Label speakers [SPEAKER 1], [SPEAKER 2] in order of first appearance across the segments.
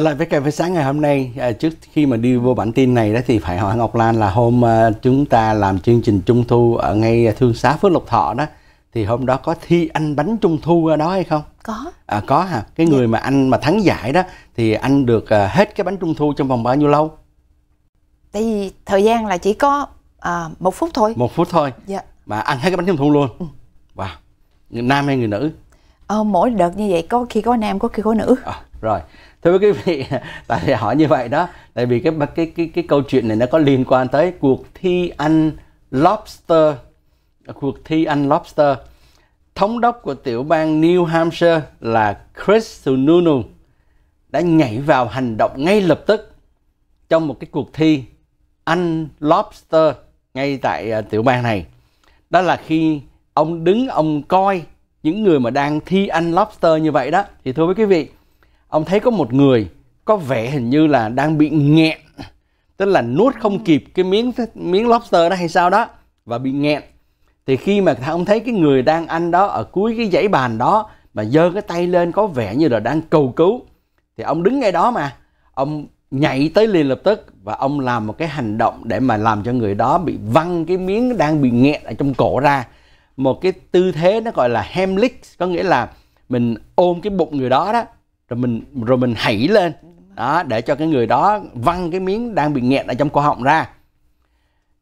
[SPEAKER 1] trở lại với cà phê sáng ngày hôm nay à, trước khi mà đi vô bản tin này đó thì phải hỏi Ngọc Lan là hôm à, chúng ta làm chương trình trung thu ở ngay thương xá Phước Lộc Thọ đó thì hôm đó có thi ăn bánh trung thu ở đó hay không? Có. À, có hả? Cái người mà anh mà thắng giải đó thì anh được à, hết cái bánh trung thu trong vòng bao nhiêu lâu? Tại vì thời gian là chỉ có à, một phút thôi. Một phút thôi. Dạ. Mà ăn hết cái bánh trung thu luôn. Ừ. Wow. Người nam hay người nữ?
[SPEAKER 2] Ờ, mỗi đợt như vậy có khi có nam có khi có
[SPEAKER 1] nữ. À, rồi thưa quý vị tại vì hỏi như vậy đó tại vì cái cái cái cái câu chuyện này nó có liên quan tới cuộc thi ăn lobster cuộc thi ăn lobster thống đốc của tiểu bang New Hampshire là Chris Sununu đã nhảy vào hành động ngay lập tức trong một cái cuộc thi ăn lobster ngay tại uh, tiểu bang này đó là khi ông đứng ông coi những người mà đang thi ăn lobster như vậy đó thì thưa quý vị ông thấy có một người có vẻ hình như là đang bị nghẹn tức là nuốt không ừ. kịp cái miếng miếng lobster đó hay sao đó và bị nghẹn thì khi mà ông thấy cái người đang ăn đó ở cuối cái dãy bàn đó mà giơ cái tay lên có vẻ như là đang cầu cứu thì ông đứng ngay đó mà ông nhảy tới liền lập tức và ông làm một cái hành động để mà làm cho người đó bị văng cái miếng đang bị nghẹn ở trong cổ ra một cái tư thế nó gọi là hemlich có nghĩa là mình ôm cái bụng người đó đó rồi mình rồi mình hãy lên đó để cho cái người đó văng cái miếng đang bị nghẹn ở trong cổ họng ra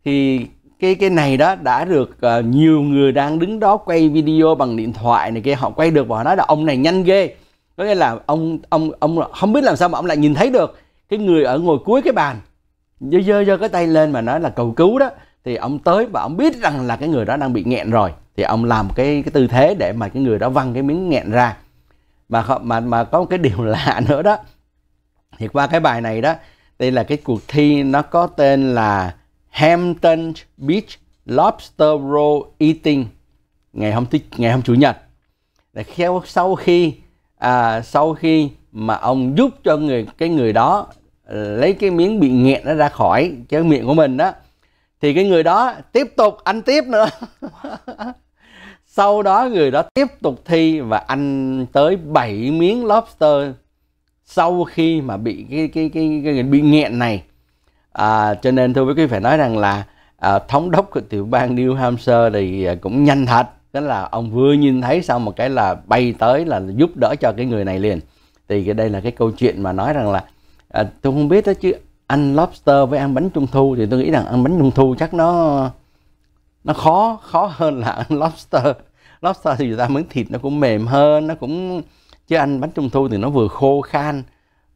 [SPEAKER 1] thì cái cái này đó đã được uh, nhiều người đang đứng đó quay video bằng điện thoại này kia họ quay được và họ nói là ông này nhanh ghê có nghĩa là ông ông ông không biết làm sao mà ông lại nhìn thấy được cái người ở ngồi cuối cái bàn dơ dơ dơ cái tay lên mà nói là cầu cứu đó thì ông tới và ông biết rằng là cái người đó đang bị nghẹn rồi thì ông làm cái cái tư thế để mà cái người đó văng cái miếng nghẹn ra mà mà mà có một cái điều lạ nữa đó thì qua cái bài này đó đây là cái cuộc thi nó có tên là Hampton Beach Lobster Roll Eating ngày hôm thứ ngày hôm chủ nhật là theo sau khi à, sau khi mà ông giúp cho người cái người đó lấy cái miếng bị nghẹn nó ra khỏi cái miệng của mình đó thì cái người đó tiếp tục ăn tiếp nữa sau đó người đó tiếp tục thi và anh tới 7 miếng lobster sau khi mà bị cái cái cái, cái, cái bị nghẹn này à, cho nên thưa quý vị phải nói rằng là à, thống đốc của tiểu bang New Hampshire thì à, cũng nhanh thật tức là ông vừa nhìn thấy xong một cái là bay tới là giúp đỡ cho cái người này liền thì cái đây là cái câu chuyện mà nói rằng là à, tôi không biết đó chứ ăn lobster với ăn bánh trung thu thì tôi nghĩ rằng ăn bánh trung thu chắc nó nó khó khó hơn là ăn lobster lobster thì người ta miếng thịt nó cũng mềm hơn nó cũng chứ ăn bánh trung thu thì nó vừa khô khan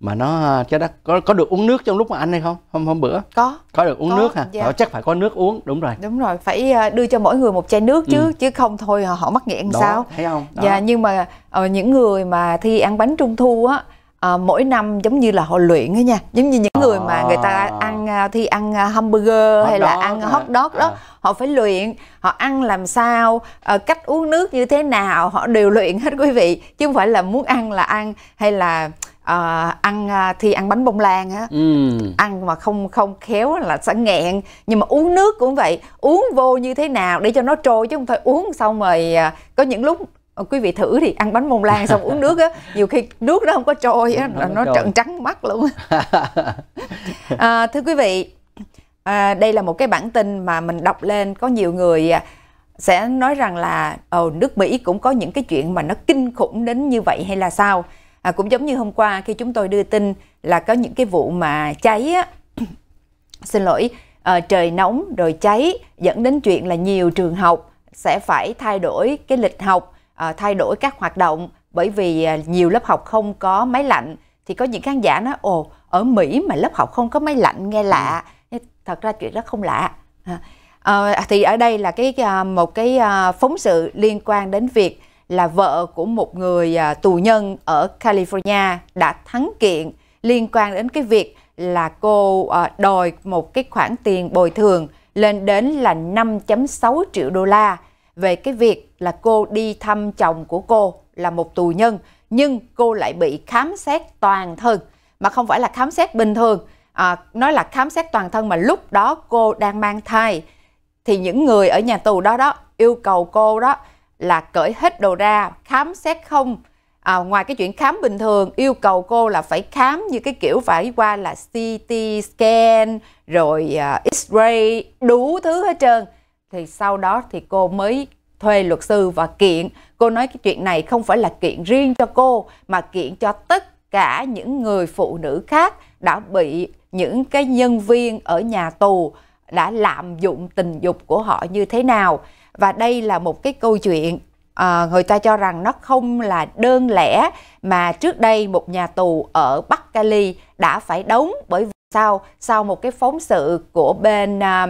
[SPEAKER 1] mà nó chứ à, đó có có được uống nước trong lúc mà ăn hay không hôm hôm bữa có có được uống có, nước hả dạ. chắc phải có nước uống đúng rồi
[SPEAKER 2] đúng rồi phải à, đưa cho mỗi người một chai nước chứ ừ. chứ không thôi họ, họ mắc nghẹn Đó, sao thấy không Đó. dạ nhưng mà ở ờ, những người mà thi ăn bánh trung thu á à, mỗi năm giống như là họ luyện ấy nha giống như những người mà người ta ờ. ăn ờ, thi ăn hamburger hot hay dog, là ăn hot dog đó à. họ phải luyện họ ăn làm sao cách uống nước như thế nào họ đều luyện hết quý vị chứ không phải là muốn ăn là ăn hay là à, ăn thì ăn bánh bông lan á ừ. ăn mà không không khéo là sẽ nghẹn nhưng mà uống nước cũng vậy uống vô như thế nào để cho nó trôi chứ không phải uống xong rồi có những lúc Ờ, quý vị thử thì ăn bánh mông lan xong uống nước á nhiều khi nước nó không có trôi á nó, nó trợn trắng mắt luôn à, thưa quý vị à, đây là một cái bản tin mà mình đọc lên có nhiều người à, sẽ nói rằng là ồ ờ, nước mỹ cũng có những cái chuyện mà nó kinh khủng đến như vậy hay là sao à, cũng giống như hôm qua khi chúng tôi đưa tin là có những cái vụ mà cháy á xin lỗi à, trời nóng rồi cháy dẫn đến chuyện là nhiều trường học sẽ phải thay đổi cái lịch học À, thay đổi các hoạt động bởi vì à, nhiều lớp học không có máy lạnh thì có những khán giả nói ồ ở Mỹ mà lớp học không có máy lạnh nghe lạ ừ. thật ra chuyện đó không lạ à, à thì ở đây là cái một cái phóng sự liên quan đến việc là vợ của một người tù nhân ở California đã thắng kiện liên quan đến cái việc là cô đòi một cái khoản tiền bồi thường lên đến là 5.6 triệu đô la về cái việc là cô đi thăm chồng của cô là một tù nhân nhưng cô lại bị khám xét toàn thân mà không phải là khám xét bình thường à, nói là khám xét toàn thân mà lúc đó cô đang mang thai thì những người ở nhà tù đó đó yêu cầu cô đó là cởi hết đồ ra khám xét không à, ngoài cái chuyện khám bình thường yêu cầu cô là phải khám như cái kiểu phải qua là CT scan rồi uh, X-ray đủ thứ hết trơn thì sau đó thì cô mới thuê luật sư và kiện cô nói cái chuyện này không phải là kiện riêng cho cô mà kiện cho tất cả những người phụ nữ khác đã bị những cái nhân viên ở nhà tù đã lạm dụng tình dục của họ như thế nào và đây là một cái câu chuyện à, người ta cho rằng nó không là đơn lẻ mà trước đây một nhà tù ở Bắc Cali đã phải đóng bởi vì sao sau một cái phóng sự của bên à,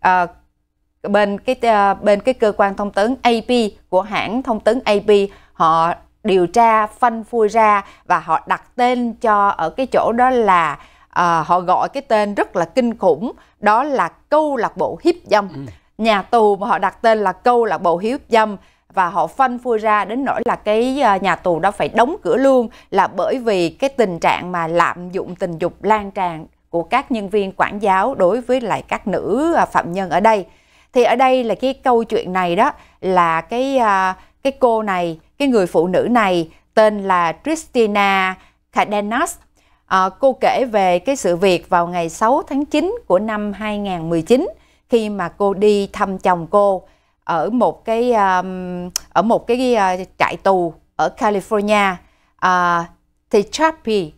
[SPEAKER 2] à, bên cái ờ, bên cái cơ quan thông tấn AP của hãng thông tấn AP họ điều tra phanh phui ra và họ đặt tên cho ở cái chỗ đó là à, họ gọi cái tên rất là kinh khủng đó là câu lạc bộ hiếp dâm ừ. nhà tù mà họ đặt tên là câu lạc bộ hiếp dâm và họ phanh phui ra đến nỗi là cái ờ, nhà tù đó phải đóng cửa luôn là bởi vì cái tình trạng mà lạm dụng tình dục lan tràn của các nhân viên quản giáo đối với lại các nữ phạm nhân ở đây thì ở đây là cái câu chuyện này đó là cái à, cái cô này cái người phụ nữ này tên là Christina Cadenas à, cô kể về cái sự việc vào ngày 6 tháng 9 của năm 2019 khi mà cô đi thăm chồng cô ở một cái um, ở một cái uh, trại tù ở California uh, à, thì Chappie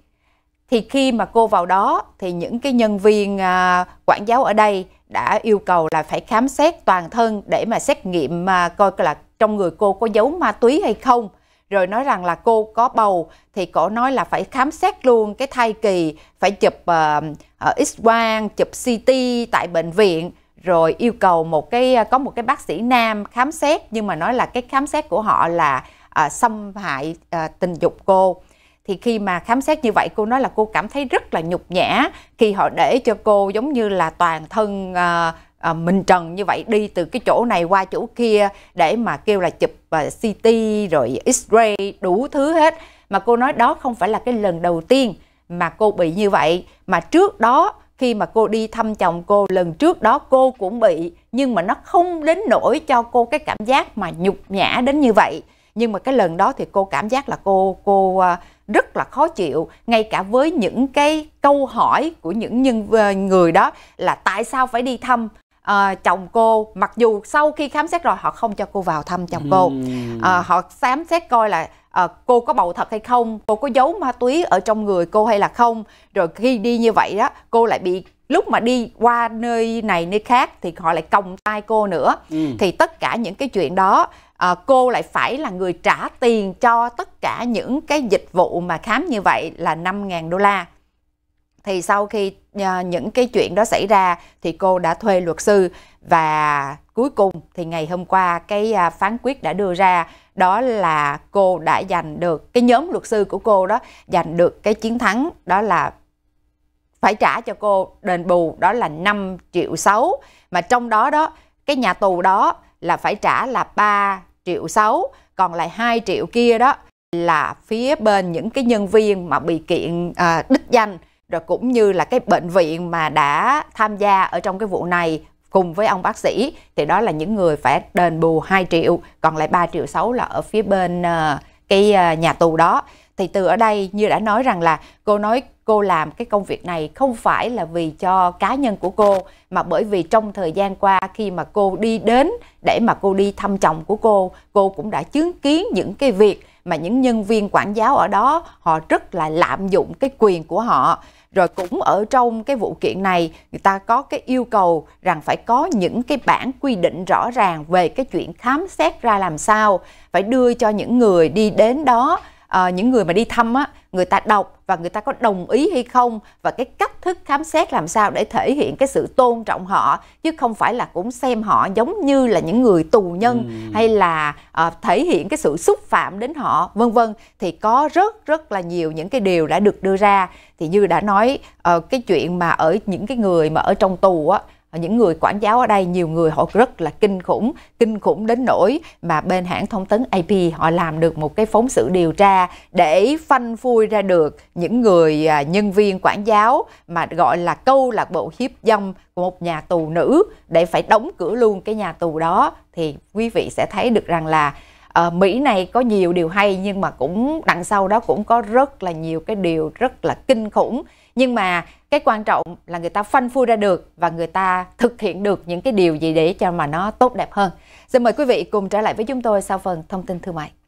[SPEAKER 2] thì khi mà cô vào đó thì những cái nhân viên à, quản giáo ở đây đã yêu cầu là phải khám xét toàn thân để mà xét nghiệm mà coi là trong người cô có dấu ma túy hay không rồi nói rằng là cô có bầu thì cổ nói là phải khám xét luôn cái thai kỳ phải chụp uh, à, à, x quang chụp ct tại bệnh viện rồi yêu cầu một cái à, có một cái bác sĩ nam khám xét nhưng mà nói là cái khám xét của họ là uh, xâm hại uh, tình dục cô thì khi mà khám xét như vậy cô nói là cô cảm thấy rất là nhục nhã khi họ để cho cô giống như là toàn thân à, à, mình trần như vậy đi từ cái chỗ này qua chỗ kia để mà kêu là chụp à, ờ, CT rồi X-ray đủ thứ hết mà cô nói đó không phải là cái lần đầu tiên mà cô bị như vậy mà trước đó khi mà cô đi thăm chồng cô lần trước đó cô cũng bị nhưng mà nó không đến nổi cho cô cái cảm giác mà nhục nhã đến như vậy nhưng mà cái lần đó thì cô cảm giác là cô cô rất là khó chịu ngay cả với những cái câu hỏi của những nhân người đó là tại sao phải đi thăm uh, chồng cô mặc dù sau khi khám xét rồi họ không cho cô vào thăm chồng cô uh, họ xám xét coi là à, cô có bầu thật hay không cô có giấu ma túy ở trong người cô hay là không rồi khi đi như vậy đó cô lại bị lúc mà đi qua nơi này nơi khác thì họ lại còng tay cô nữa ừ. thì tất cả những cái chuyện đó à, cô lại phải là người trả tiền cho tất cả những cái dịch vụ mà khám như vậy là 5.000 đô la thì sau khi uh, những cái chuyện đó xảy ra thì cô đã thuê luật sư và cuối cùng thì ngày hôm qua cái uh, phán quyết đã đưa ra đó là cô đã giành được cái nhóm luật sư của cô đó giành được cái chiến thắng đó là phải trả cho cô đền bù đó là 5 triệu 6 mà trong đó đó cái nhà tù đó là phải trả là 3 triệu 6, còn lại 2 triệu kia đó là phía bên những cái nhân viên mà bị kiện à, đích danh rồi cũng như là cái bệnh viện mà đã tham gia ở trong cái vụ này cùng với ông bác sĩ thì đó là những người phải đền bù 2 triệu, còn lại 3 triệu 6 là ở phía bên à, cái à, nhà tù đó. Thì từ ở đây như đã nói rằng là cô nói cô làm cái công việc này không phải là vì cho cá nhân của cô mà bởi vì trong thời gian qua khi mà cô đi đến để mà cô đi thăm chồng của cô cô cũng đã chứng kiến những cái việc mà những nhân viên quản giáo ở đó họ rất là lạm dụng cái quyền của họ rồi cũng ở trong cái vụ kiện này người ta có cái yêu cầu rằng phải có những cái bản quy định rõ ràng về cái chuyện khám xét ra làm sao phải đưa cho những người đi đến đó à, những người mà đi thăm á người ta đọc và người ta có đồng ý hay không và cái cách thức khám xét làm sao để thể hiện cái sự tôn trọng họ chứ không phải là cũng xem họ giống như là những người tù nhân ừ. hay là uh, thể hiện cái sự xúc phạm đến họ vân vân thì có rất rất là nhiều những cái điều đã được đưa ra thì như đã nói uh, cái chuyện mà ở những cái người mà ở trong tù á những người quản giáo ở đây nhiều người họ rất là kinh khủng kinh khủng đến nỗi mà bên hãng thông tấn AP họ làm được một cái phóng sự điều tra để phanh phui ra được những người à, nhân viên quản giáo mà gọi là câu lạc bộ hiếp dâm của một nhà tù nữ để phải đóng cửa luôn cái nhà tù đó thì quý vị sẽ thấy được rằng là uh, Mỹ này có nhiều điều hay nhưng mà cũng đằng sau đó cũng có rất là nhiều cái điều rất là kinh khủng nhưng mà cái quan trọng là người ta phanh phui ra được và người ta thực hiện được những cái điều gì để cho mà nó tốt đẹp hơn. Xin mời quý vị cùng trở lại với chúng tôi sau phần thông tin thương mại.